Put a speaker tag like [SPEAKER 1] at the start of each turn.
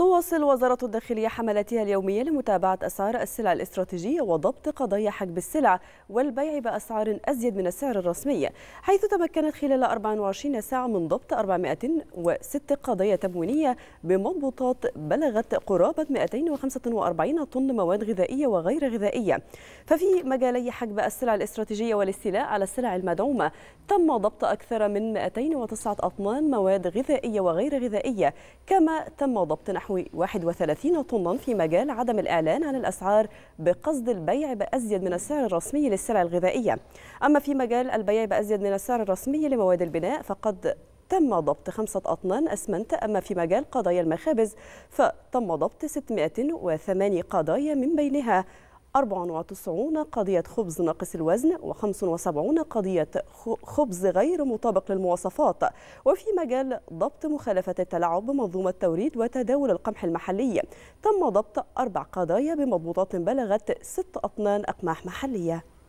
[SPEAKER 1] تواصل وزارة الداخلية حملاتها اليومية لمتابعة أسعار السلع الاستراتيجية وضبط قضايا حجب السلع والبيع بأسعار أزيد من السعر الرسمي حيث تمكنت خلال 24 ساعة من ضبط 406 قضايا تموينية بمضبوطات بلغت قرابة 245 طن مواد غذائية وغير غذائية ففي مجالي حجب السلع الاستراتيجية والاستيلاء على السلع المدعومة تم ضبط أكثر من 209 أطنان مواد غذائية وغير غذائية كما تم ضبط نحو نحو 31 طنا في مجال عدم الإعلان عن الأسعار بقصد البيع بأزيد من السعر الرسمي للسلع الغذائية أما في مجال البيع بأزيد من السعر الرسمي لمواد البناء فقد تم ضبط خمسة أطنان أسمنت أما في مجال قضايا المخابز فتم ضبط 608 قضايا من بينها 94 قضية خبز ناقص الوزن و75 قضية خبز غير مطابق للمواصفات وفي مجال ضبط مخالفة التلاعب بمنظومة توريد وتداول القمح المحلي تم ضبط أربع قضايا بمضبوطات بلغت ست أطنان أقماح محلية